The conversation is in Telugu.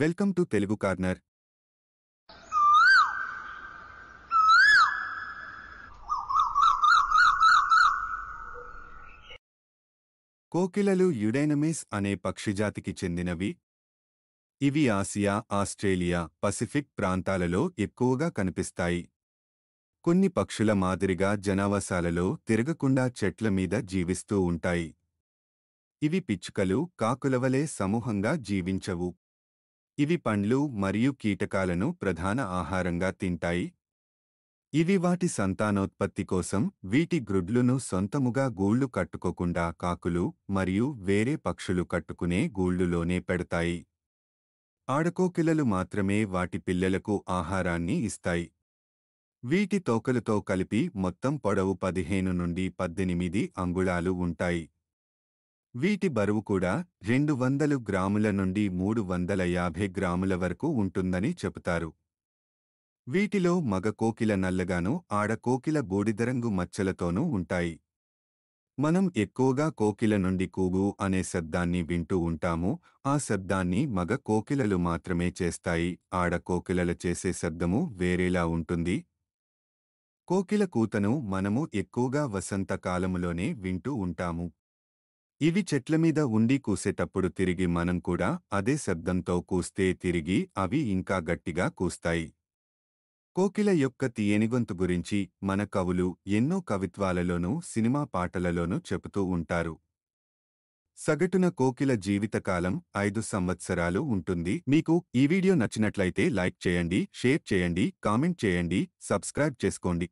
వెల్కమ్ టు తెలుగు కార్నర్ కోకిలలు యుడైనమిస్ అనే పక్షిజాతికి చెందినవి ఇవి ఆసియా ఆస్ట్రేలియా పసిఫిక్ ప్రాంతాలలో ఎక్కువగా కనిపిస్తాయి కొన్ని పక్షుల మాదిరిగా జనావాసాలలో తిరగకుండా చెట్ల మీద జీవిస్తూ ఉంటాయి ఇవి పిచ్చుకలు కాకులవలే సమూహంగా జీవించవు ఇవి పండ్లు మరియు కీటకాలను ప్రధాన ఆహారంగా తింటాయి ఇవి వాటి సంతానోత్పత్తి కోసం వీటి గ్రుడ్లును సొంతముగా గూళ్లు కట్టుకోకుండా కాకులు మరియు వేరే పక్షులు కట్టుకునే గూళ్లులోనే పెడతాయి ఆడకోకిలలు మాత్రమే వాటి పిల్లలకు ఆహారాన్ని ఇస్తాయి వీటి తోకలతో కలిపి మొత్తం పొడవు పదిహేను నుండి పద్దెనిమిది అంగుళాలు ఉంటాయి వీటి బరువు కూడా రెండు వందలు గ్రాముల నుండి మూడు వందల యాభై గ్రాముల వరకు ఉంటుందని చెబుతారు వీటిలో మగ కోకిల నల్లగాను ఆడ కోకిల బూడిదరంగు మచ్చలతోనూ ఉంటాయి మనం ఎక్కువగా కోకిల నుండి కూగు అనే శబ్దాన్ని వింటూ ఉంటాము ఆ శబ్దాన్ని మగ కోకిలలు మాత్రమే చేస్తాయి ఆడ చేసే శబ్దము వేరేలా ఉంటుంది కోకిల కూతను మనము ఎక్కువగా వసంతకాలములోనే వింటూ ఉంటాము ఇవి చెట్లమీద ఉండి కూసేటప్పుడు తిరిగి మనం కూడా అదే శబ్దంతో కూస్తే తిరిగి అవి ఇంకా గట్టిగా కూస్తాయి కోకిల యొక్క తీయనిగొంతు గురించి మన కవులు ఎన్నో కవిత్వాలలోనూ సినిమా పాటలలోనూ చెబుతూ ఉంటారు సగటున కోకిల జీవితకాలం ఐదు సంవత్సరాలు ఉంటుంది మీకు ఈ వీడియో నచ్చినట్లయితే లైక్ చేయండి షేర్ చేయండి కామెంట్ చేయండి సబ్స్క్రైబ్ చేసుకోండి